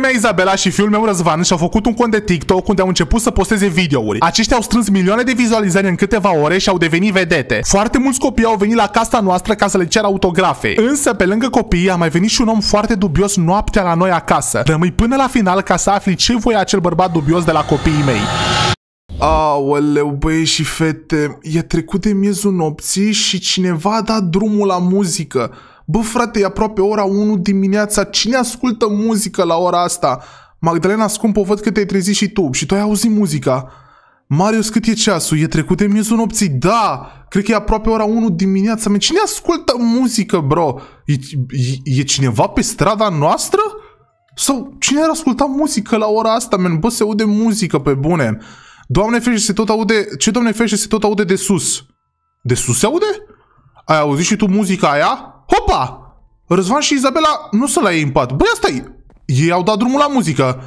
Maica mea Izabela și fiul meu Răzvan și-au făcut un cont de TikTok unde au început să posteze videouri. Aceștia au strâns milioane de vizualizări în câteva ore și au devenit vedete. Foarte mulți copii au venit la casa noastră ca să le ceară autografe. Însă, pe lângă copii, a mai venit și un om foarte dubios noaptea la noi acasă. Rămâi până la final ca să afli ce voia acel bărbat dubios de la copiii mei. Aoleu, băie și fete, e trecut de miezul nopții și cineva a dat drumul la muzică. Bă, frate, e aproape ora 1 dimineața. Cine ascultă muzică la ora asta? Magdalena, scumpă, văd că te-ai trezit și tu și tu ai auzit muzica. Marius, cât e ceasul? E trecut de miezul nopții? Da! Cred că e aproape ora 1 dimineața. Man, cine ascultă muzică, bro? E, e, e cineva pe strada noastră? Sau cine ar asculta muzică la ora asta, Men. Bă, se aude muzică pe bune. Doamne ferește, se tot aude... Ce, doamne ferește, se tot aude de sus? De sus se aude? Ai auzit și tu muzica aia? Hopa! Răzvan și Izabela nu sunt la ei în pat. Băi, asta Ei au dat drumul la muzică.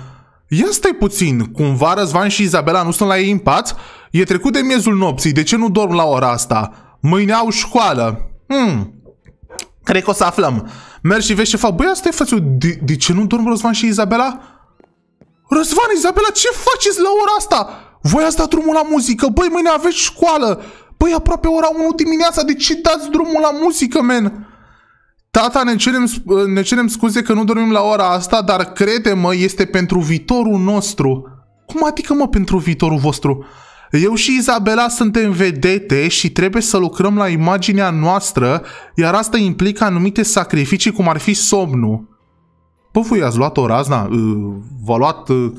Ia stai puțin, cumva Răzvan și Izabela nu sunt la ei în pat? E trecut de miezul nopții, de ce nu dorm la ora asta? Mâine au școală. Hmm. Cred că o să aflăm. Mergi și vezi ce fac. Băi, asta e De, de ce nu dorm Răzvan și Izabela? Răzvan, Izabela, ce faceți la ora asta? Voi ați dat drumul la muzică. Băi, mâine aveți școală. Băi, aproape ora 1 dimineața, de ce dați drumul la muzică, men? Tata, ne cerem, ne cerem scuze că nu dormim la ora asta, dar crede-mă, este pentru viitorul nostru. Cum adică, mă, pentru viitorul vostru? Eu și Izabela suntem vedete și trebuie să lucrăm la imaginea noastră, iar asta implică anumite sacrificii, cum ar fi somnul. Păi voi ați luat o razna, ă, v-a luat, ă,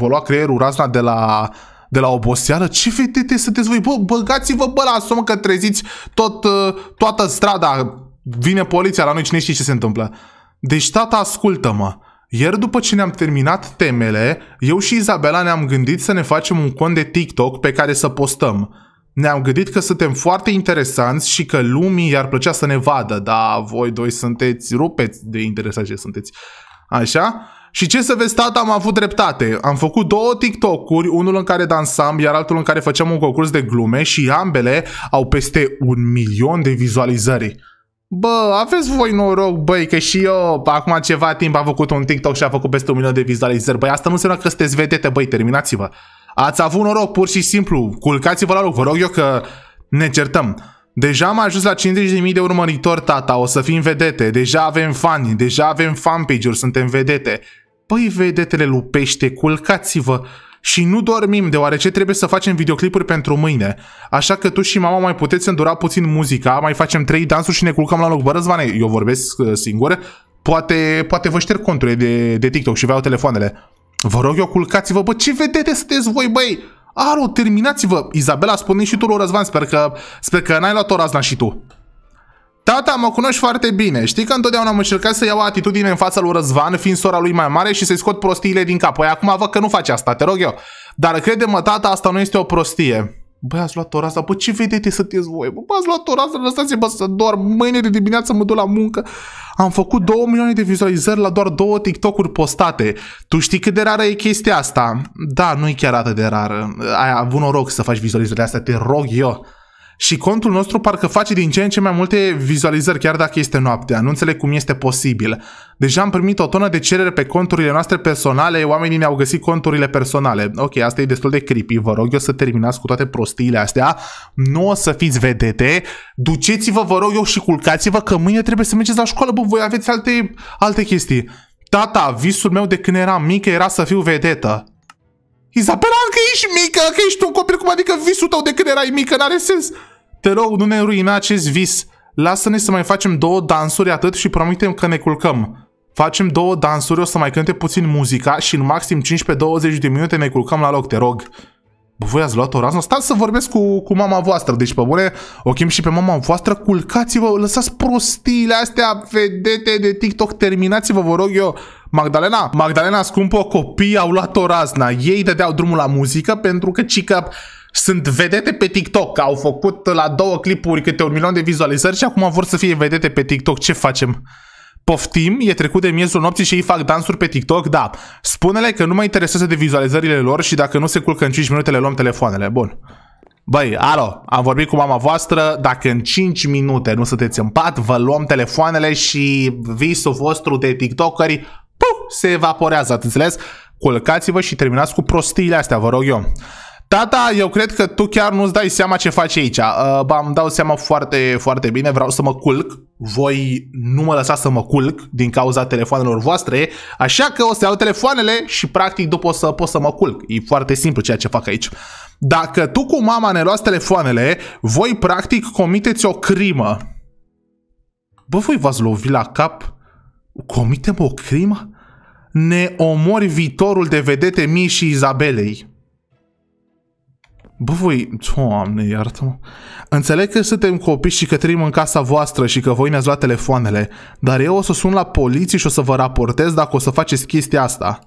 v-a luat creierul razna de la, de la oboseală? Ce vedete sunteți voi? Bă, băgați-vă bă la somn că treziți tot, ă, toată strada vine poliția la noi, cine știe ce se întâmplă. Deci, tata, ascultă-mă. Iar după ce ne-am terminat temele, eu și Izabela ne-am gândit să ne facem un cont de TikTok pe care să postăm. Ne-am gândit că suntem foarte interesanți și că lumii i-ar plăcea să ne vadă, dar voi doi sunteți rupeți de interesați ce sunteți. Așa? Și ce să vezi, tata, am avut dreptate. Am făcut două TikTok-uri, unul în care dansam, iar altul în care făceam un concurs de glume și ambele au peste un milion de vizualizări. Bă, aveți voi noroc, băi, că și eu acum ceva timp am făcut un TikTok și a făcut peste un milion de vizualizări. Băi, asta nu înseamnă că sunteți vedete, băi, terminați-vă. Ați avut noroc, pur și simplu. Culcați-vă la loc, vă rog eu că ne certăm. Deja am ajuns la 50.000 de urmăritori, tata, o să fim vedete. Deja avem fani, deja avem fanpage-uri, suntem vedete. Băi, vedetele lupește, culcați-vă și nu dormim, deoarece trebuie să facem videoclipuri pentru mâine. Așa că tu și mama mai puteți îndura puțin muzica, mai facem trei dansuri și ne culcăm la loc. Bă, Răzvane, eu vorbesc uh, singur, poate, poate vă șterg conturile de, de TikTok și vă iau telefoanele. Vă rog eu, culcați-vă, bă, ce vedete sunteți voi, băi? Aro, terminați-vă! Izabela, spune și tu, Răzvan, sper că, sper că n-ai luat o razna și tu. Tata mă cunoști foarte bine. Știi că întotdeauna am încercat să iau atitudine în fața lui Răzvan, fiind sora lui mai mare și să-i scot prostiile din cap. Păi acum văd că nu faci asta, te rog eu. Dar crede-mă, tata, asta nu este o prostie. Băi, ați luat ora asta, bă, ce vedeți sunteți voi? Bă, ați luat ora asta, lăsați-mă să dorm, mâine de dimineață mă duc la muncă. Am făcut 2 milioane de vizualizări la doar două TikTok-uri postate. Tu știi cât de rară e chestia asta? Da, nu e chiar atât de rară. Ai avut noroc să faci vizualizările astea, te rog eu și contul nostru parcă face din ce în ce mai multe vizualizări, chiar dacă este noaptea. Nu înțeleg cum este posibil. Deja am primit o tonă de cerere pe conturile noastre personale, oamenii ne-au găsit conturile personale. Ok, asta e destul de creepy, vă rog eu să terminați cu toate prostiile astea. Nu o să fiți vedete, duceți-vă, vă rog eu, și culcați-vă că mâine trebuie să mergeți la școală, bun, voi aveți alte, alte chestii. Tata, visul meu de când eram mică era să fiu vedetă. Izabela, că ești mică, că ești un copil, cum adică visul tău de când erai mică, n-are sens te rog, nu ne ruina acest vis. Lasă-ne să mai facem două dansuri atât și promitem că ne culcăm. Facem două dansuri, o să mai cânte puțin muzica și în maxim 15-20 de minute ne culcăm la loc, te rog. Bă, voi ați luat o razna? Stați să vorbesc cu, cu mama voastră, deci pe bune, o chem și pe mama voastră, culcați-vă, lăsați prostiile astea, vedete de TikTok, terminați-vă, vă rog eu. Magdalena, Magdalena scumpă, copiii au luat o razna, ei dădeau drumul la muzică pentru că cică sunt vedete pe TikTok, au făcut la două clipuri câte un milion de vizualizări și acum vor să fie vedete pe TikTok. Ce facem? Poftim, e trecut de miezul nopții și ei fac dansuri pe TikTok? Da. Spune-le că nu mă interesează de vizualizările lor și dacă nu se culcă în 5 minute le luăm telefoanele. Bun. Băi, alo, am vorbit cu mama voastră, dacă în 5 minute nu sunteți în pat, vă luăm telefoanele și visul vostru de tiktokeri puh, se evaporează, ați înțeles? Culcați-vă și terminați cu prostiile astea, vă rog eu. Da, da, eu cred că tu chiar nu-ți dai seama ce faci aici. Uh, ba, îmi dau seama foarte, foarte bine, vreau să mă culc. Voi nu mă lăsați să mă culc din cauza telefoanelor voastre, așa că o să iau telefoanele și practic după o să pot să mă culc. E foarte simplu ceea ce fac aici. Dacă tu cu mama ne luați telefoanele, voi practic comiteți o crimă. Bă, voi v-ați lovi la cap? Comitem o crimă? Ne omori viitorul de vedete mie și Izabelei. Bă, voi, doamne, iartă-mă. Înțeleg că suntem copii și că trăim în casa voastră și că voi ne-ați luat telefoanele, dar eu o să sun la poliție și o să vă raportez dacă o să faceți chestia asta.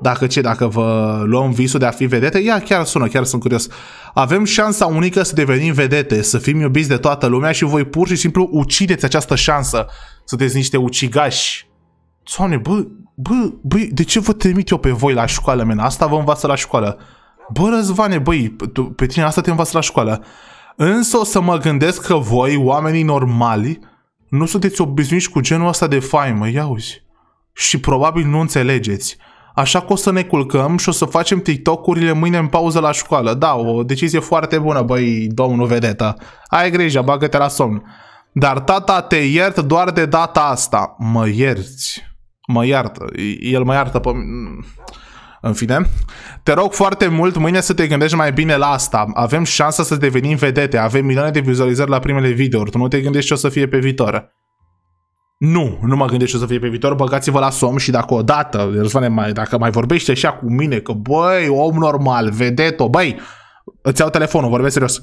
Dacă ce, dacă vă luăm visul de a fi vedete? Ia, chiar sună, chiar sunt curios. Avem șansa unică să devenim vedete, să fim iubiți de toată lumea și voi pur și simplu ucideți această șansă. Sunteți niște ucigași. Doamne, bă, bă, bă, de ce vă trimit eu pe voi la școală, men? Asta vă învață la școală. Bă, Răzvane, băi, tu, pe tine asta te învață la școală. Însă o să mă gândesc că voi, oamenii normali, nu sunteți obișnuiți cu genul ăsta de faimă, ia uzi. Și probabil nu înțelegeți. Așa că o să ne culcăm și o să facem TikTok-urile mâine în pauză la școală. Da, o decizie foarte bună, băi, domnul vedeta. Ai grijă, bagă-te la somn. Dar tata te iert doar de data asta. Mă ierți. Mă iartă. El mă iartă pe... În fine, te rog foarte mult mâine să te gândești mai bine la asta. Avem șansa să devenim vedete, avem milioane de vizualizări la primele videouri. Tu nu te gândești ce o să fie pe viitor. Nu, nu mă gândesc ce o să fie pe viitor, băgați-vă la som și dacă odată, Răzvane, mai, dacă mai vorbește așa cu mine, că băi, om normal, vedeto, băi, îți iau telefonul, vorbesc serios.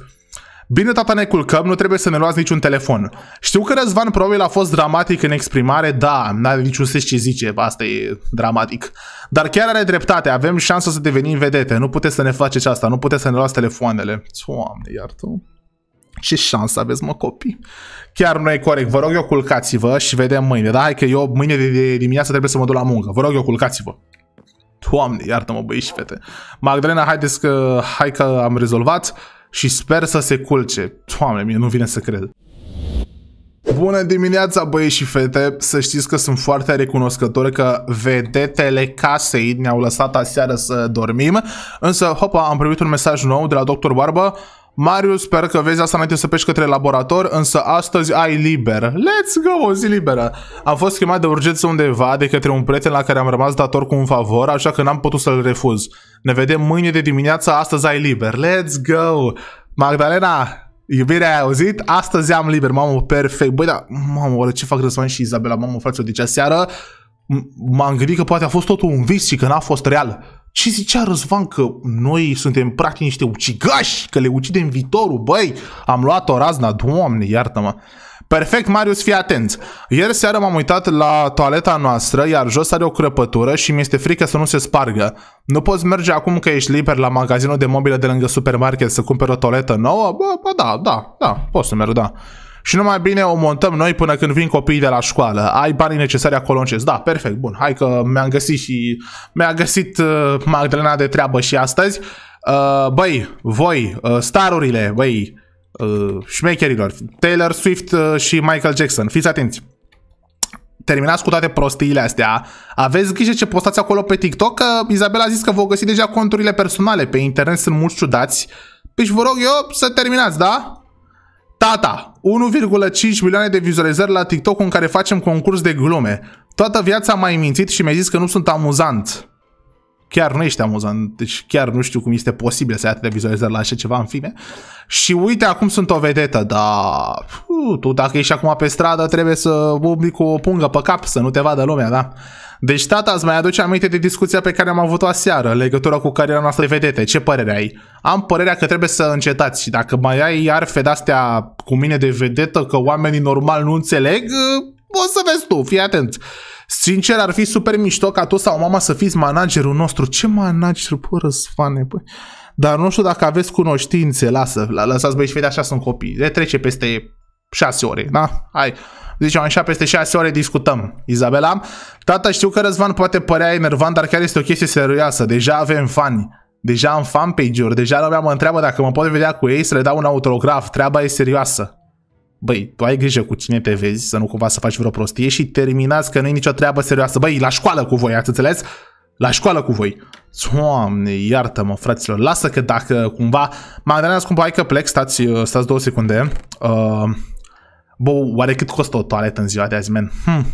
Bine, tata, ne culcăm, nu trebuie să ne luați niciun telefon. Știu că Răzvan probabil a fost dramatic în exprimare, da, n-are niciun sens ce zice, asta e dramatic. Dar chiar are dreptate, avem șansa să devenim vedete, nu puteți să ne faceți asta, nu puteți să ne luați telefoanele. Doamne, tu... ce șansă aveți, mă, copii? Chiar nu e corect. Vă rog eu, culcați-vă și vedem mâine. Da, hai că eu mâine de dimineață trebuie să mă duc la muncă. Vă rog eu, culcați-vă. Doamne, iartă-mă, băieți și fete. Magdalena, haideți că, hai că am rezolvat și sper să se culce. Doamne, mie nu vine să cred. Bună dimineața băieți și fete, să știți că sunt foarte recunoscător că vedetele casei ne-au lăsat aseară să dormim, însă hopa am primit un mesaj nou de la Dr. Barbă, Marius, sper că vezi asta înainte să pleci către laborator, însă astăzi ai liber. Let's go, o zi liberă. Am fost chemat de urgență undeva de către un prieten la care am rămas dator cu un favor, așa că n-am putut să-l refuz. Ne vedem mâine de dimineață, astăzi ai liber. Let's go! Magdalena, iubirea ai auzit? Astăzi am liber, mamă, perfect. Băi, dar, mamă, oare ce fac Răzvan și Izabela, mamă, frate, cea deci seară m-am gândit că poate a fost totul un vis și că n-a fost real ce zicea Răzvan că noi suntem practic niște ucigași, că le ucidem viitorul, băi, am luat o razna, doamne, iartă-mă. Perfect, Marius, fii atent. Ieri seara m-am uitat la toaleta noastră, iar jos are o crăpătură și mi-este frică să nu se spargă. Nu poți merge acum că ești liber la magazinul de mobilă de lângă supermarket să cumperi o toaletă nouă? Bă, bă, da, da, da, poți să merg, da și numai bine o montăm noi până când vin copiii de la școală. Ai banii necesari acolo încet. Da, perfect, bun. Hai că mi-am găsit și mi-a găsit uh, Magdalena de treabă și astăzi. Uh, băi, voi, uh, starurile, băi, șmecherilor, Taylor Swift și Michael Jackson, fiți atenți terminați cu toate prostiile astea, aveți grijă ce postați acolo pe TikTok, că Izabela a zis că vă găsi deja conturile personale, pe internet sunt mulți ciudați, deci vă rog eu să terminați, da? Tata, 1,5 milioane de vizualizări la TikTok în care facem concurs de glume. Toată viața m-ai mințit și mi-ai zis că nu sunt amuzant. Chiar nu ești amuzant, deci chiar nu știu cum este posibil să ai atâtea vizualizări la așa ceva în filme. Și uite, acum sunt o vedetă, da... Tu dacă ești acum pe stradă trebuie să public o pungă pe cap, să nu te vadă lumea, da? Deci, tata, îți mai aduce aminte de discuția pe care am avut-o aseară, în legătură cu cariera noastră vedete. Ce părere ai? Am părerea că trebuie să încetați și dacă mai ai iar de-astea cu mine de vedetă că oamenii normal nu înțeleg, o să vezi tu, fii atent. Sincer, ar fi super mișto ca tu sau mama să fiți managerul nostru. Ce manager, pă, răsfane, bă. Dar nu știu dacă aveți cunoștințe, lasă, lăsați băieți, așa sunt copii. Le trece peste șase ore, da? Hai, deci așa, peste 6 ore discutăm. Izabela, tata știu că Răzvan poate părea enervant, dar chiar este o chestie serioasă. Deja avem fani. Deja am fan uri deja lumea mă întreabă dacă mă pot vedea cu ei să le dau un autograf, treaba e serioasă. Băi, tu ai grijă cu cine te vezi, să nu cumva să faci vreo prostie și terminați că nu e nicio treabă serioasă. Băi, la școală cu voi, ați înțeles? La școală cu voi. Doamne, iartă-mă, fraților. Lasă că dacă cumva... Magdalena, scumpă, hai că plec, stați, stați două secunde. Uh, Bă, oare cât costă o toaletă în ziua de azi, man? Hmm.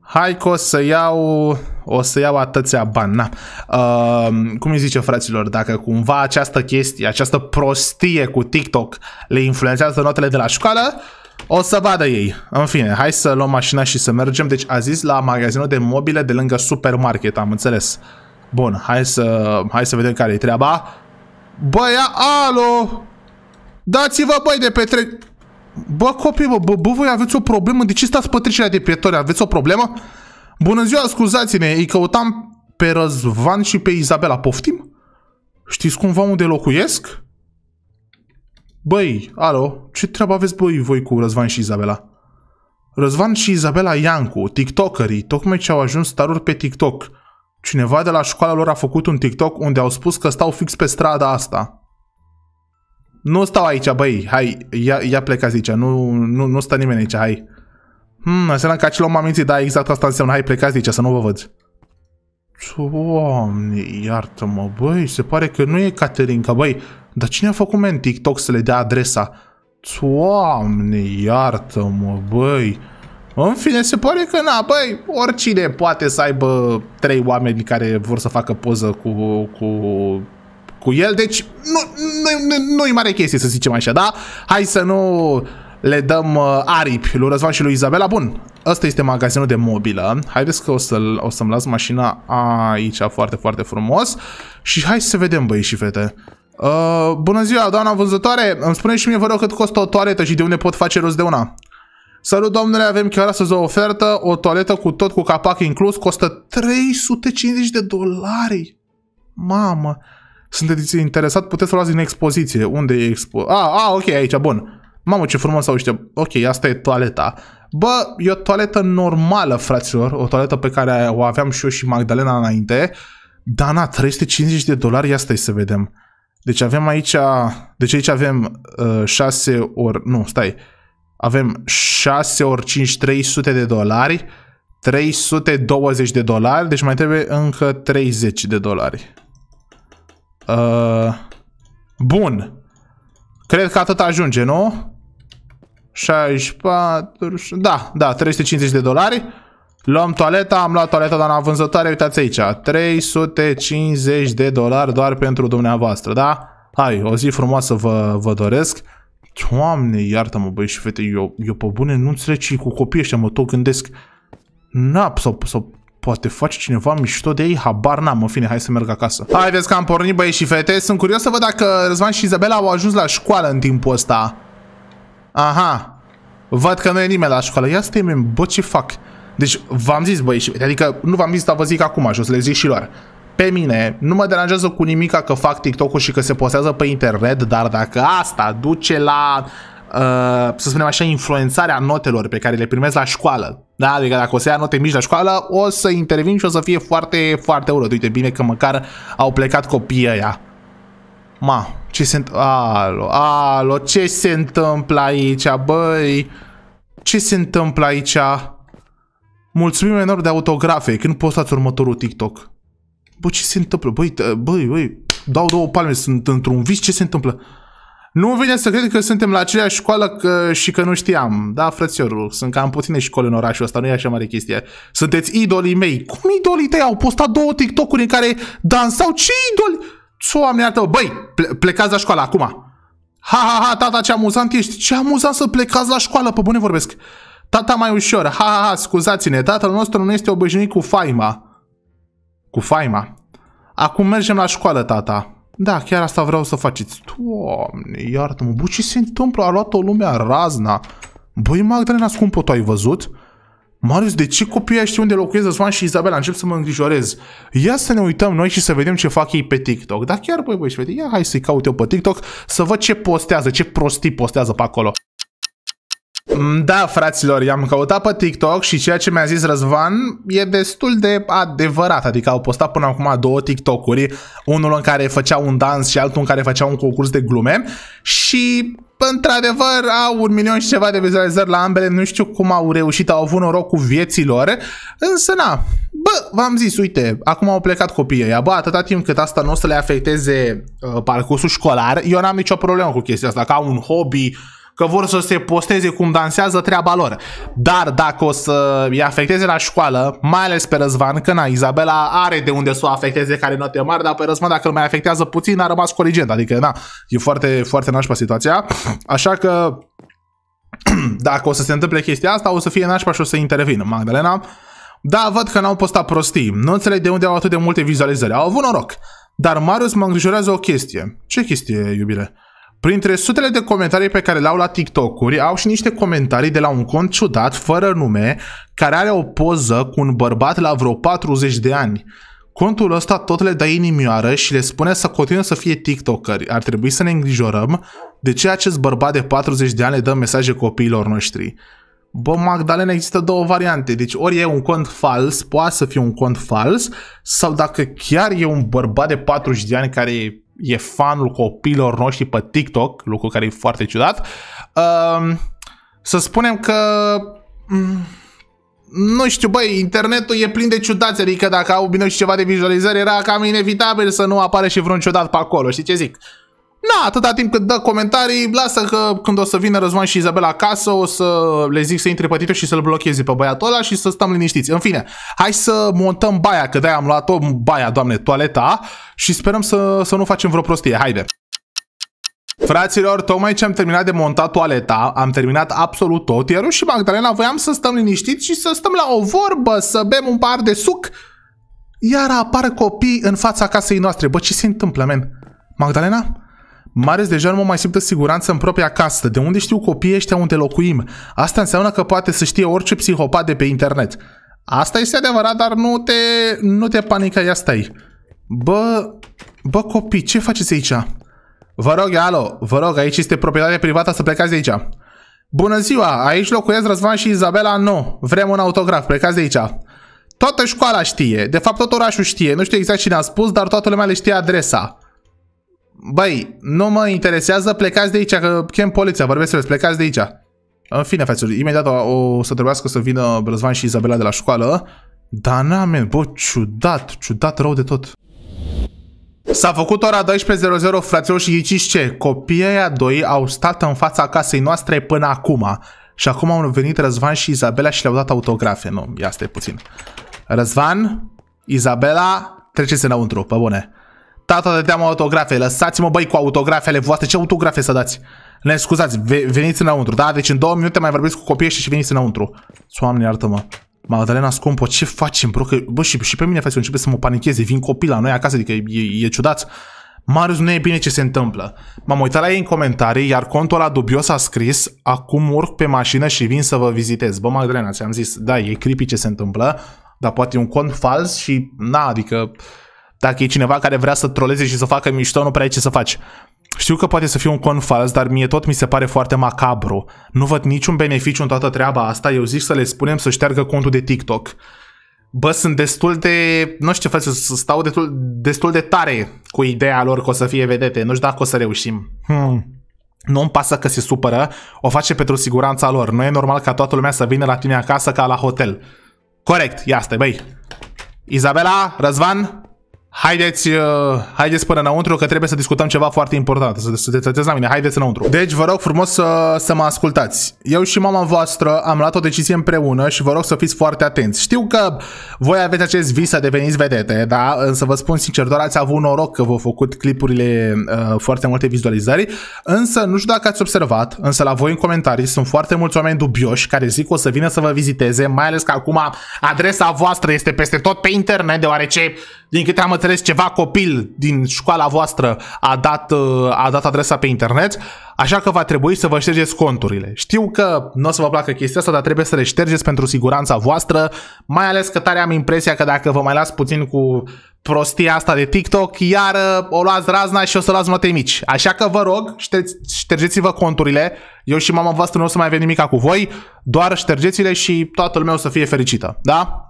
Hai că o să iau, o să iau atâția bani. Na. Uh, cum îi zice fraților, dacă cumva această chestie, această prostie cu TikTok le influențează notele de la școală, o să vadă ei. În fine, hai să luăm mașina și să mergem. Deci a zis la magazinul de mobile de lângă supermarket, am înțeles. Bun, hai să, hai să vedem care e treaba. Băia, alo! Dați-vă, băi, de pe Bă, copii, bă, bă, bă, voi aveți o problemă? De ce stați pe de pietori? Aveți o problemă? Bună ziua, scuzați-ne, îi căutam pe Răzvan și pe Izabela. Poftim? Știți cumva unde locuiesc? Băi, alo, ce treabă aveți băi voi cu Răzvan și Izabela? Răzvan și Izabela Iancu, tiktokerii, tocmai ce au ajuns staruri pe TikTok. Cineva de la școala lor a făcut un TikTok unde au spus că stau fix pe strada asta. Nu stau aici, băi, hai, ia, ia plecați aici, nu, nu, nu stă nimeni aici, hai. Hmm, înseamnă că acel om a mințit, da, exact asta înseamnă, hai, plecați aici, să nu vă văd. Doamne, iartă-mă, băi, se pare că nu e Caterinca, băi, dar cine a făcut men TikTok să le dea adresa? Doamne, iartă-mă, băi. În fine, se pare că, na, băi, oricine poate să aibă trei oameni care vor să facă poză cu, cu cu el, deci nu, nu, nu, nu-i mare chestie să zicem așa, da? Hai să nu le dăm uh, aripi lui Răzvan și lui Izabela. Bun, ăsta este magazinul de mobilă. Haideți că o, să, o să-mi las mașina aici foarte, foarte frumos. Și hai să vedem, băi și fete. Uh, bună ziua, doamna vânzătoare. Îmi spune și mie, vă rog, cât costă o toaletă și de unde pot face rost de una. Salut, domnule, avem chiar astăzi o ofertă. O toaletă cu tot, cu capac inclus, costă 350 de dolari. Mamă sunteți interesat, puteți să luați din expoziție. Unde e expo... A, ah, ah, ok, aici, bun. Mamă, ce frumos au ăștia. Ok, asta e toaleta. Bă, e o toaletă normală, fraților. O toaletă pe care o aveam și eu și Magdalena înainte. Dana, 350 de dolari, ia stai să vedem. Deci avem aici... Deci aici avem uh, 6 ori... Nu, stai. Avem 6 ori 5, 300 de dolari. 320 de dolari. Deci mai trebuie încă 30 de dolari. Uh, bun. Cred că atât ajunge, nu? 64... Da, da, 350 de dolari. Luăm toaleta, am luat toaleta, dar la vânzătoare, uitați aici, 350 de dolari doar pentru dumneavoastră, da? Hai, o zi frumoasă vă, vă doresc. Doamne, iartă-mă, băi și fete, eu, eu pe bune nu înțeleg ce cu copii, ăștia, mă tot gândesc. Na, sau, sau Poate face cineva mișto de ei? Habar n-am, în fine, hai să merg acasă. vezi că am pornit băieți și fete. Sunt curios să văd dacă Răzvan și Izabela au ajuns la școală în timpul ăsta. Aha. Văd că nu e nimeni la școală. Ia stai, men, bă, ce fac? Deci, v-am zis, băieți și fete. Adică, nu v-am zis, dar vă zic acum și o să le zic și lor. Pe mine, nu mă deranjează cu nimica că fac TikTok-ul și că se postează pe internet, dar dacă asta duce la, uh, să spunem așa, influențarea notelor pe care le primez la școală, da, adică dacă o să ia note mici la școală, o să intervin și o să fie foarte, foarte urât. Uite, bine că măcar au plecat copiii aia. Ma, ce se întâmplă? Alo, alo, ce se întâmplă aici, băi? Ce se întâmplă aici? Mulțumim enorm de autografe. Când postați următorul TikTok? Bă, ce se întâmplă? Băi, băi, băi, dau două palme, sunt într-un vis, ce se întâmplă? Nu vine să cred că suntem la aceeași școală că, și că nu știam. Da, frățiorul, sunt cam puține școli în orașul ăsta, nu e așa mare chestie. Sunteți idolii mei. Cum idolii tăi au postat două TikTok-uri în care dansau? Ce idoli? Doamne iartă, băi, ple- plecați la școală acum. Ha, ha, ha, tata, ce amuzant ești. Ce amuzant să plecați la școală, pe bune vorbesc. Tata mai ușor. Ha, ha, ha, scuzați-ne, tatăl nostru nu este obișnuit cu faima. Cu faima. Acum mergem la școală, tata. Da, chiar asta vreau să faceți. Doamne, iartă-mă. Bă, ce se întâmplă? A luat-o lumea razna. Băi, Magdalena, scumpă, tu ai văzut? Marius, de ce copiii știu unde locuiesc Răzvan și Izabela? Încep să mă îngrijorez. Ia să ne uităm noi și să vedem ce fac ei pe TikTok. Dar chiar, băi, băi, și ia hai să-i caut eu pe TikTok să văd ce postează, ce prostii postează pe acolo. Mm, da, fraților, i-am căutat pe TikTok și ceea ce mi-a zis Răzvan e destul de adevărat. Adică au postat până acum două TikTok-uri, unul în care făcea un dans și altul în care făcea un concurs de glume și într-adevăr au un milion și ceva de vizualizări la ambele, nu știu cum au reușit, au avut noroc cu vieților, însă na, bă, v-am zis, uite, acum au plecat copiii ăia, bă, atâta timp cât asta nu o să le afecteze uh, parcursul școlar, eu n-am nicio problemă cu chestia asta, ca un hobby, că vor să se posteze cum dansează treaba lor. Dar dacă o să îi afecteze la școală, mai ales pe Răzvan, că na, Izabela are de unde să o afecteze care note mari, dar pe Răzvan dacă îl mai afectează puțin a rămas coligent. adică na, e foarte, foarte nașpa situația. Așa că dacă o să se întâmple chestia asta, o să fie nașpa și o să intervină Magdalena. Da, văd că n-au postat prostii. Nu înțeleg de unde au atât de multe vizualizări. Au avut noroc. Dar Marius mă îngrijorează o chestie. Ce chestie, iubire? Printre sutele de comentarii pe care le-au la TikTok-uri, au și niște comentarii de la un cont ciudat, fără nume, care are o poză cu un bărbat la vreo 40 de ani. Contul ăsta tot le dă inimioară și le spune să continue să fie TikTokeri. Ar trebui să ne îngrijorăm de ce acest bărbat de 40 de ani le dă mesaje copiilor noștri. Bă, Magdalena, există două variante. Deci ori e un cont fals, poate să fie un cont fals, sau dacă chiar e un bărbat de 40 de ani care e fanul copiilor noștri pe TikTok, lucru care e foarte ciudat, să spunem că... Mm, nu știu, băi, internetul e plin de ciudați, adică dacă au bine și ceva de vizualizări, era cam inevitabil să nu apare și vreun ciudat pe acolo, știi ce zic? Uh, Na, atâta timp cât dă comentarii, lasă că când o să vină Răzvan și Izabela acasă, o să le zic să intre pe Tito și să-l blocheze pe băiatul ăla și să stăm liniștiți. În fine, hai să montăm baia, că de-aia am luat-o, baia, doamne, toaleta, și sperăm să, să nu facem vreo prostie. Haide! Fraților, tocmai ce am terminat de montat toaleta, am terminat absolut tot, iar eu și Magdalena voiam să stăm liniștiți și să stăm la o vorbă, să bem un par de suc, iar apar copii în fața casei noastre. Bă, ce se întâmplă, men? Magdalena? Mares deja nu mă mai simtă siguranță în propria casă. De unde știu copiii ăștia unde locuim? Asta înseamnă că poate să știe orice psihopat de pe internet. Asta este adevărat, dar nu te, nu te panica, ia stai. Bă, bă copii, ce faceți aici? Vă rog, alo, vă rog, aici este proprietate privată să plecați de aici. Bună ziua, aici locuiesc Răzvan și Izabela Nu. Vrem un autograf, plecați de aici. Toată școala știe, de fapt tot orașul știe, nu știu exact cine a spus, dar toată lumea le știe adresa. Băi, nu mă interesează, plecați de aici, că chem poliția, vorbesc serios, plecați de aici. În fine, fețuri, imediat o, o să trebuiască să vină Brăzvan și Izabela de la școală. Dar na, men, bă, ciudat, ciudat rău de tot. S-a făcut ora 12.00, fraților, și ghiciți ce? Copiii aia doi au stat în fața casei noastre până acum. Și acum au venit Răzvan și Izabela și le-au dat autografe. Nu, ia stai puțin. Răzvan, Izabela, treceți înăuntru, pe bune. Tata, teamă autografe. Lăsați-mă, băi, cu autografele voastre. Ce autografe să dați? Ne scuzați, ve veniți înăuntru, da? Deci în două minute mai vorbiți cu copiii și veniți înăuntru. Oameni, iartă-mă. Magdalena scumpă, ce facem, bro? Că, bă, și, și pe mine face să începe să mă panicheze. Vin copii la noi acasă, adică e, e ciudat. Marius, nu e bine ce se întâmplă. M-am uitat la ei în comentarii, iar contul ăla dubios a scris Acum urc pe mașină și vin să vă vizitez. Bă, Magdalena, ți-am zis, da, e creepy ce se întâmplă, dar poate e un cont fals și, na, adică dacă e cineva care vrea să troleze și să facă mișto, nu prea ai ce să faci. Știu că poate să fie un con fals, dar mie tot mi se pare foarte macabru. Nu văd niciun beneficiu în toată treaba asta, eu zic să le spunem să șteargă contul de TikTok. Bă, sunt destul de, nu știu ce să stau destul, destul de tare cu ideea lor că o să fie vedete, nu știu dacă o să reușim. Hmm. Nu-mi pasă că se supără, o face pentru siguranța lor. Nu e normal ca toată lumea să vină la tine acasă ca la hotel. Corect, ia stai, băi. Izabela, Răzvan, Haideți, uh, haideți până înăuntru că trebuie să discutăm ceva foarte important, să, te la mine, haideți înăuntru. Deci vă rog frumos să, să mă ascultați. Eu și mama voastră am luat o decizie împreună și vă rog să fiți foarte atenți. Știu că voi aveți acest vis să deveniți vedete, da? Însă vă spun sincer, doar ați avut noroc că v-au făcut clipurile uh, foarte multe vizualizări, însă nu știu dacă ați observat, însă la voi în comentarii sunt foarte mulți oameni dubioși care zic că o să vină să vă viziteze, mai ales că acum adresa voastră este peste tot pe internet, deoarece din câte am înțeles, ceva copil din școala voastră a dat, a dat adresa pe internet, așa că va trebui să vă ștergeți conturile. Știu că nu o să vă placă chestia asta, dar trebuie să le ștergeți pentru siguranța voastră, mai ales că tare am impresia că dacă vă mai las puțin cu prostia asta de TikTok, iar o luați razna și o să luați note mici. Așa că vă rog, ștergeți-vă conturile, eu și mama voastră nu o să mai avem nimica cu voi, doar ștergeți-le și toată lumea o să fie fericită, da?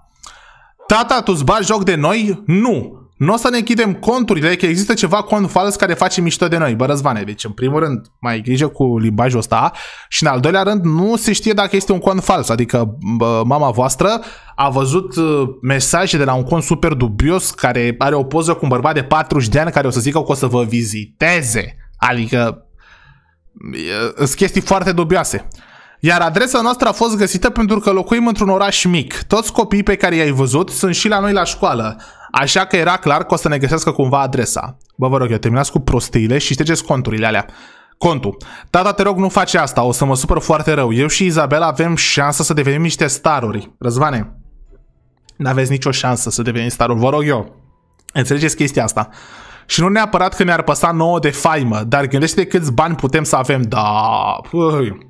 Tata, tu îți bagi joc de noi? Nu! Nu o să ne închidem conturile, că există ceva cont fals care face mișto de noi, bă, Răzvane. Deci, în primul rând, mai ai grijă cu limbajul ăsta și, în al doilea rând, nu se știe dacă este un cont fals. Adică, bă, mama voastră a văzut uh, mesaje de la un cont super dubios care are o poză cu un bărbat de 40 de ani care o să zică că o să vă viziteze. Adică, sunt chestii foarte dubioase. Iar adresa noastră a fost găsită pentru că locuim într-un oraș mic. Toți copiii pe care i-ai văzut sunt și la noi la școală. Așa că era clar că o să ne găsească cumva adresa. Bă, vă rog eu, terminați cu prostiile și ștergeți conturile alea. Contul. Tata, te rog, nu face asta, o să mă supăr foarte rău. Eu și Izabela avem șansa să devenim niște staruri. Răzvane, n-aveți nicio șansă să devenim staruri, vă rog eu. Înțelegeți chestia asta. Și nu neapărat că ne-ar păsa nouă de faimă, dar gândește câți bani putem să avem. Da, păi,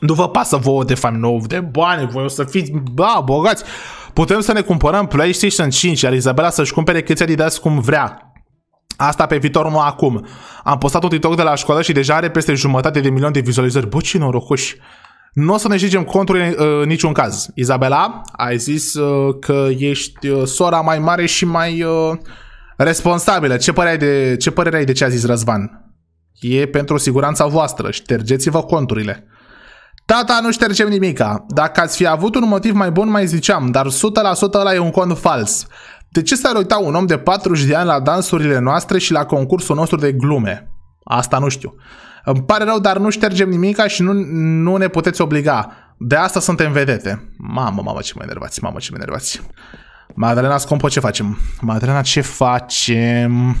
nu vă pasă vouă de fapt nou de bani, voi o să fiți, ba, bogați. Putem să ne cumpărăm PlayStation 5, iar Isabela să-și cumpere câți Adidas cum vrea. Asta pe viitor, nu acum. Am postat un TikTok de la școală și deja are peste jumătate de milion de vizualizări. Bă, ce norocoși! Nu o să ne jigem conturile uh, niciun caz. Isabela ai zis uh, că ești uh, sora mai mare și mai uh, responsabilă. Ce părere, ai de, ce părere ai de ce a zis Răzvan? E pentru siguranța voastră. Ștergeți-vă conturile. Tata, nu ștergem nimica. Dacă ați fi avut un motiv mai bun, mai ziceam, dar 100% ăla e un cont fals. De ce s-ar uita un om de 40 de ani la dansurile noastre și la concursul nostru de glume? Asta nu știu. Îmi pare rău, dar nu ștergem nimica și nu, nu ne puteți obliga. De asta suntem vedete. Mamă, mamă, ce mă enervați, mamă, ce mă enervați. Madalena Scompo, ce facem? Madalena, ce facem?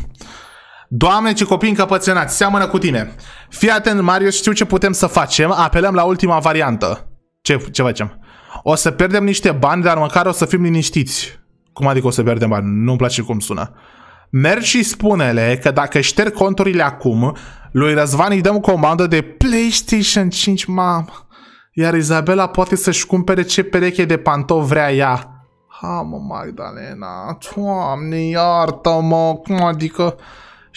Doamne, ce copii încăpățânați, seamănă cu tine. Fii atent, Marius, știu ce putem să facem, apelăm la ultima variantă. Ce, ce facem? O să pierdem niște bani, dar măcar o să fim liniștiți. Cum adică o să pierdem bani? Nu-mi place cum sună. Mergi și spune-le că dacă șterg conturile acum, lui Răzvan îi dăm comandă de PlayStation 5, mamă. Iar Izabela poate să-și cumpere ce pereche de pantofi vrea ea. Ha, mă, Magdalena, doamne, iartă-mă, cum adică...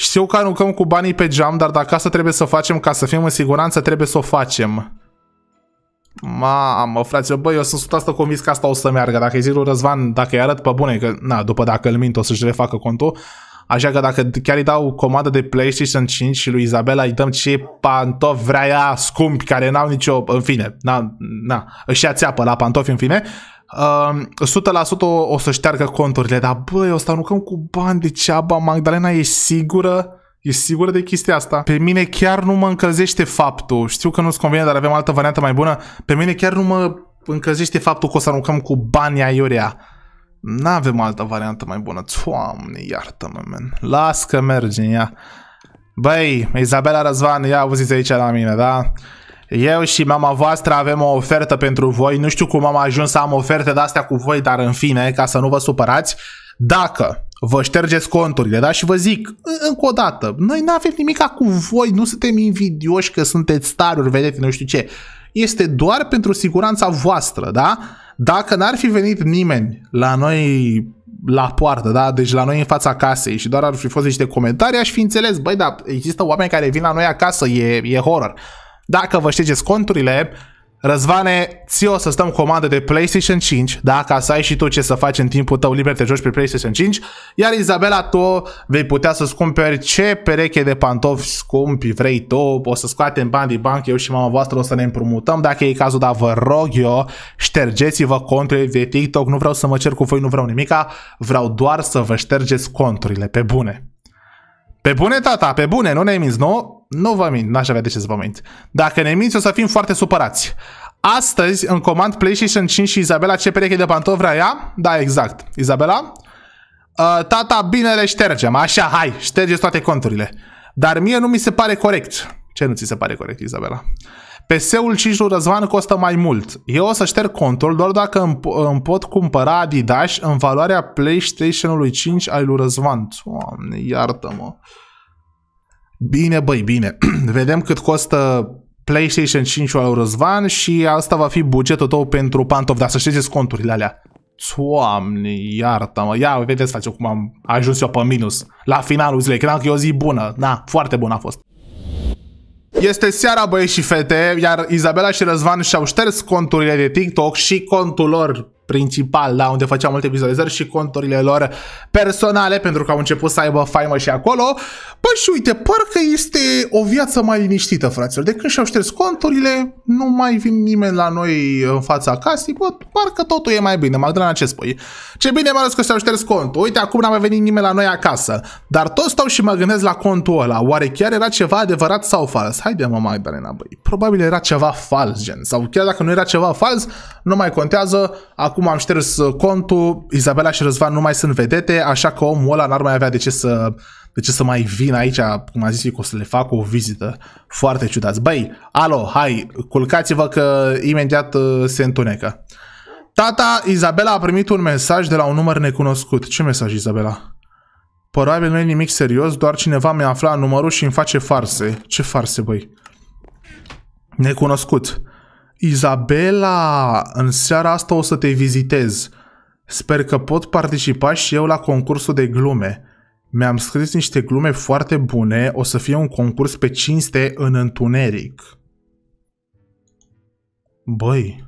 Știu că aruncăm cu banii pe geam, dar dacă asta trebuie să facem ca să fim în siguranță, trebuie să o facem. Mamă, frate, băi, eu sunt 100% convins că asta o să meargă. Dacă îi zic lui Răzvan, dacă îi arăt pe bune, că, na, după dacă îl mint, o să-și refacă contul. Așa că dacă chiar îi dau comandă de PlayStation 5 și lui Izabela îi dăm ce pantofi vrea ea scumpi, care n-au nicio... În fine, na, na, își ia țeapă la pantofi, în fine, 100% o, o să șteargă conturile, dar băi, o să aruncăm cu bani ceaba, Magdalena e sigură? E sigură de chestia asta? Pe mine chiar nu mă încălzește faptul, știu că nu-ți convine, dar avem altă variantă mai bună, pe mine chiar nu mă încălzește faptul că o să aruncăm cu bani aiurea. Nu avem altă variantă mai bună. Doamne, iartă-mă, men. Las că merge, ia. Băi, Izabela Răzvan, ia auziți aici la mine, da? Eu și mama voastră avem o ofertă pentru voi. Nu știu cum am ajuns să am oferte de astea cu voi, dar în fine, ca să nu vă supărați. Dacă vă ștergeți conturile, da? Și vă zic, încă o dată, noi nu avem nimica cu voi, nu suntem invidioși că sunteți staruri, vedeți, nu știu ce. Este doar pentru siguranța voastră, da? Dacă n-ar fi venit nimeni la noi la poartă, da? Deci la noi în fața casei și doar ar fi fost niște comentarii, aș fi înțeles, băi, da, există oameni care vin la noi acasă, e, e horror. Dacă vă ștegeți conturile, Răzvane, ți-o să stăm comandă de PlayStation 5, da? Ca să ai și tu ce să faci în timpul tău liber, te joci pe PlayStation 5. Iar Izabela, tu vei putea să-ți cumperi ce pereche de pantofi scumpi vrei tu. O să scoatem bani din bancă, eu și mama voastră o să ne împrumutăm dacă e cazul, dar vă rog eu, ștergeți-vă conturile de TikTok. Nu vreau să mă cer cu voi, nu vreau nimica. Vreau doar să vă ștergeți conturile, pe bune. Pe bune, tata, pe bune, nu ne ai nu? nu vă mint, n-aș avea de ce să vă mint. Dacă ne minți, o să fim foarte supărați. Astăzi, în comand PlayStation 5 și Izabela, ce pereche de pantofi vrea ea? Da, exact. Izabela? Uh, tata, bine le ștergem. Așa, hai, ștergeți toate conturile. Dar mie nu mi se pare corect. Ce nu ți se pare corect, Izabela? PS-ul 5 lui Răzvan costă mai mult. Eu o să șterg contul doar dacă îmi, îmi pot cumpăra Adidas în valoarea PlayStation-ului 5 al lui Răzvan. Doamne, iartă-mă. Uh, Bine, băi, bine. Vedem cât costă PlayStation 5 al Răzvan și asta va fi bugetul tău pentru Pantof, dar să știți conturile alea. Doamne, iartă-mă, ia vedeți face cum am ajuns eu pe minus. La finalul zilei, cred că e o zi bună, da, foarte bună a fost. Este seara băieți și fete, iar Izabela și Răzvan și-au șters conturile de TikTok și contul lor principal, da, unde făceau multe vizualizări și conturile lor personale, pentru că au început să aibă faimă și acolo. Păi și uite, parcă este o viață mai liniștită, fraților. De când și-au șters conturile, nu mai vin nimeni la noi în fața casei, bă, parcă totul e mai bine. Magdalena, ce spui? Ce bine, mai ales că și-au șters contul. Uite, acum n-a mai venit nimeni la noi acasă. Dar tot stau și mă gândesc la contul ăla. Oare chiar era ceva adevărat sau fals? Haide, mă, Magdalena, băi. Probabil era ceva fals, gen. Sau chiar dacă nu era ceva fals, nu mai contează. Acum acum am șters uh, contul, Izabela și Răzvan nu mai sunt vedete, așa că omul ăla n-ar mai avea de ce să, de ce să mai vin aici, cum a zis eu, că o să le fac o vizită. Foarte ciudat. Băi, alo, hai, culcați-vă că imediat uh, se întunecă. Tata, Izabela a primit un mesaj de la un număr necunoscut. Ce mesaj, Izabela? Probabil nu e nimic serios, doar cineva mi-a aflat numărul și îmi face farse. Ce farse, băi? Necunoscut. Izabela, în seara asta o să te vizitez. Sper că pot participa și eu la concursul de glume. Mi-am scris niște glume foarte bune, o să fie un concurs pe cinste în întuneric. Băi...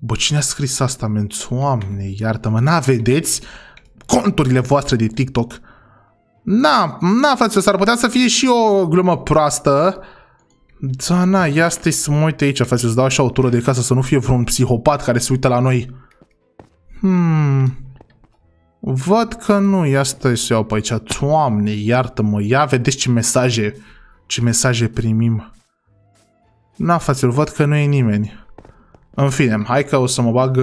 Bă, cine a scris asta, mențoamne, iartă-mă, n-a vedeți conturile voastre de TikTok? Na, na, frate, s-ar putea să fie și o glumă proastă, uh, da, na, ia stai să mă uit aici, frate, să dau așa o tură de casă, să nu fie vreun psihopat care se uită la noi. Hmm... Văd că nu, ia stai să iau pe aici. Doamne, iartă-mă, ia vedeți ce mesaje, ce mesaje primim. Na, fraților, văd că nu e nimeni. În fine, hai că o să mă bag,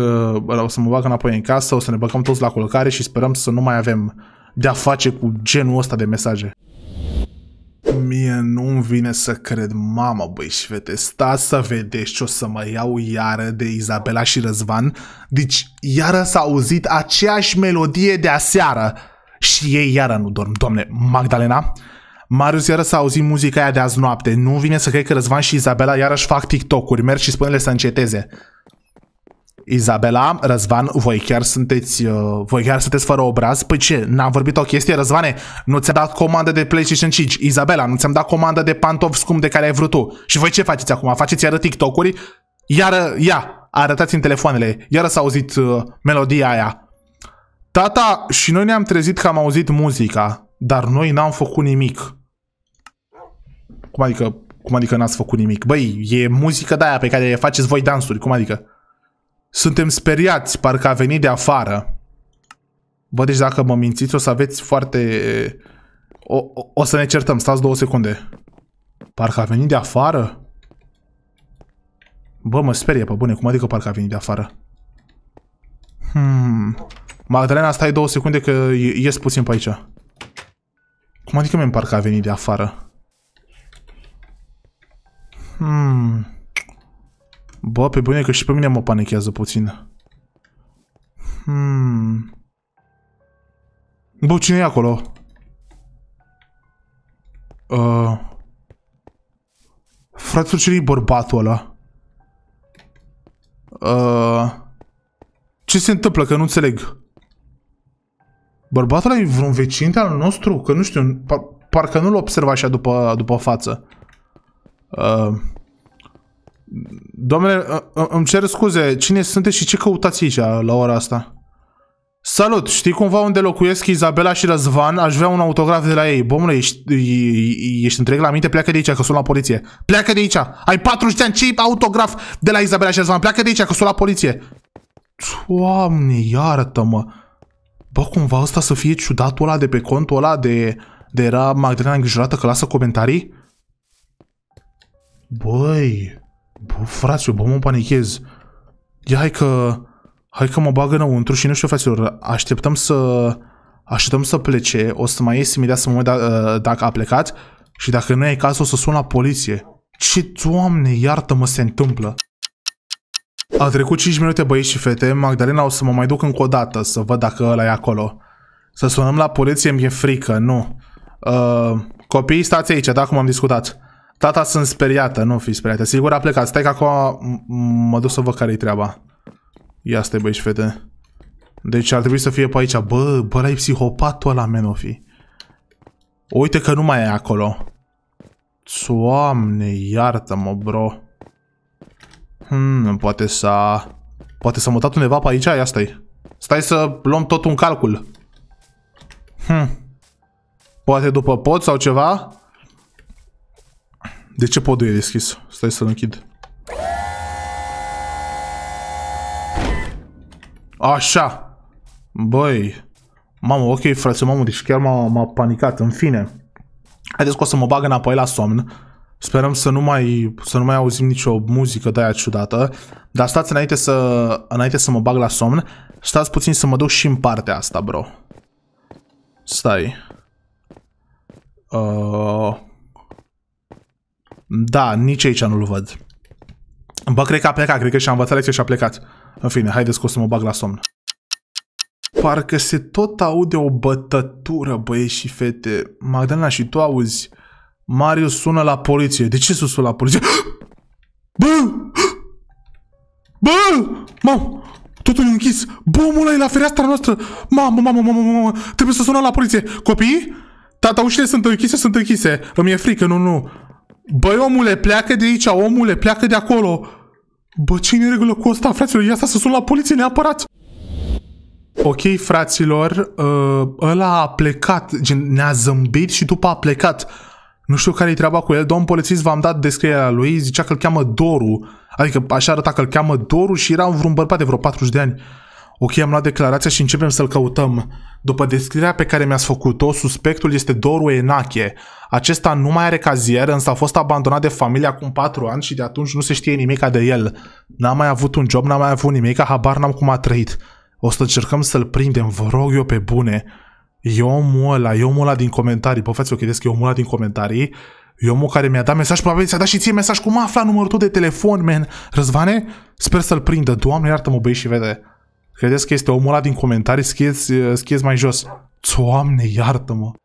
o să mă bag înapoi în casă, o să ne băgăm toți la culcare și sperăm să nu mai avem de-a face cu genul ăsta de mesaje. Mie nu-mi vine să cred, mamă băi și fete, sta să vedeți ce o să mă iau iară de Izabela și Răzvan. Deci iară s-a auzit aceeași melodie de aseară și ei iară nu dorm. Doamne, Magdalena, Marius iară s-a auzit muzica aia de azi noapte. Nu vine să cred că Răzvan și Izabela iarăși fac TikTok-uri. Merg și spune-le să înceteze. Izabela, Răzvan, voi chiar sunteți, uh, voi chiar sunteți fără obraz? Păi ce, n-am vorbit o chestie? Răzvane, nu ți-am dat comandă de PlayStation 5. Izabela, nu ți-am dat comandă de pantofi scump de care ai vrut tu. Și voi ce faceți acum? Faceți iară TikTok-uri? Iară, ia, arătați în telefoanele. Iară s-a auzit uh, melodia aia. Tata și noi ne-am trezit că am auzit muzica, dar noi n-am făcut nimic. Cum adică, cum adică n-ați făcut nimic? Băi, e muzică de aia pe care faceți voi dansuri, cum adică? Suntem speriați, parcă a venit de afară. Bă, deci dacă mă mințiți, o să aveți foarte... O, o, o să ne certăm, stați două secunde. Parcă a venit de afară? Bă, mă sperie, pe bune, cum adică parcă a venit de afară? Hmm... Magdalena, stai două secunde că ies puțin pe aici. Cum adică mi-am parcă a venit de afară? Hmm... Bă, pe bune că și pe mine mă panichează puțin. Hmm. Bă, cine e acolo? Uh. Fraților, cine bărbatul ăla? Uh. Ce se întâmplă? Că nu înțeleg. Bărbatul ăla e vreun vecin al nostru? Că nu știu, par parcă nu-l observa așa după, după față. Uh. Doamne, ă, ă, îmi cer scuze, cine sunteți și ce căutați aici la ora asta? Salut, știi cumva unde locuiesc Izabela și Răzvan? Aș vrea un autograf de la ei. Bomule, ești, ești întreg la minte? Pleacă de aici, că sunt la poliție. Pleacă de aici! Ai 40 de ani, ce autograf de la Izabela și Răzvan? Pleacă de aici, că sunt la poliție. Doamne, iartă-mă! Bă, cumva ăsta să fie ciudatul ăla de pe contul ăla de, de era Magdalena îngrijorată că lasă comentarii? Băi... Bă, frate, bă, mă panichez. Ia hai că... Hai că mă bag înăuntru și nu știu, fraților, așteptăm să... Așteptăm să plece, o să mai ies imediat să mă uit da, uh, dacă a plecat și dacă nu e cazul o să sun la poliție. Ce, doamne, iartă-mă, se întâmplă. A trecut 5 minute băieți și fete, Magdalena o să mă mai duc încă o dată să văd dacă ăla e acolo. Să sunăm la poliție, mi-e frică, nu. Uh, copii, stați aici, da, cum am discutat. Tata, sunt speriată, nu fi speriată. Sigur a plecat. Stai că acum mă duc să văd care-i treaba. Ia stai, băi și fete. Deci ar trebui să fie pe aici. Bă, bă, ăla psihopatul ăla, men, fi. Uite că nu mai e acolo. Doamne, iartă-mă, bro. Hmm, poate să, Poate s-a mutat undeva pe aici? Ia stai. Stai să luăm tot un calcul. Hmm. Poate după pod sau ceva? De ce podul e deschis? Stai să-l închid. Așa. Băi. Mamă, ok, frate, mamă, deci chiar m-a panicat. În fine. Haideți că o să mă bag înapoi la somn. Sperăm să nu mai, să nu mai auzim nicio muzică de aia ciudată. Dar stați înainte să, înainte să mă bag la somn. Stați puțin să mă duc și în partea asta, bro. Stai. Uh, da, nici aici nu-l văd. Bă, cred că a plecat, cred că și-a învățat lecția și a plecat. În fine, haideți că o să mă bag la somn. Parcă se tot aude o bătătură, băieți și fete. Magdalena, și tu auzi? Marius sună la poliție. De ce să sună la poliție? Bă! Bă! Mă! Totul e închis! Bă, omul e la fereastra noastră! Mamă, mamă, mamă, mamă! Trebuie să sună la poliție! Copii? Tata, ușile sunt închise, sunt închise! Îmi e frică, nu, nu! Băi, omule, pleacă de aici, omule, pleacă de acolo. Bă, ce e regulă cu ăsta, fraților? Ia asta să sun la poliție neapărat. Ok, fraților, uh, ăla a plecat, gen, ne-a zâmbit și după a plecat. Nu știu care-i treaba cu el, domn polițist v-am dat descrierea lui, zicea că l cheamă Doru. Adică așa arăta că l cheamă Doru și era vreun bărbat de vreo 40 de ani. Ok, am luat declarația și începem să-l căutăm. După descrierea pe care mi-ați făcut-o, suspectul este Doru Enache. Acesta nu mai are cazier, însă a fost abandonat de familie acum 4 ani și de atunci nu se știe nimica de el. N-a mai avut un job, n-a mai avut nimic, habar n-am cum a trăit. O să încercăm să-l prindem, vă rog eu pe bune. E omul ăla, e omul ăla din comentarii. Păi o credeți că e omul ăla din comentarii. E omul care mi-a dat mesaj, probabil ți-a dat și ție mesaj. Cum a aflat numărul tău de telefon, man? Răzvane? Sper să-l prindă. Doamne, iartă-mă, băi, și vede. Credeți că este omul ăla din comentarii? Schiez, mai jos. Doamne, iartă-mă!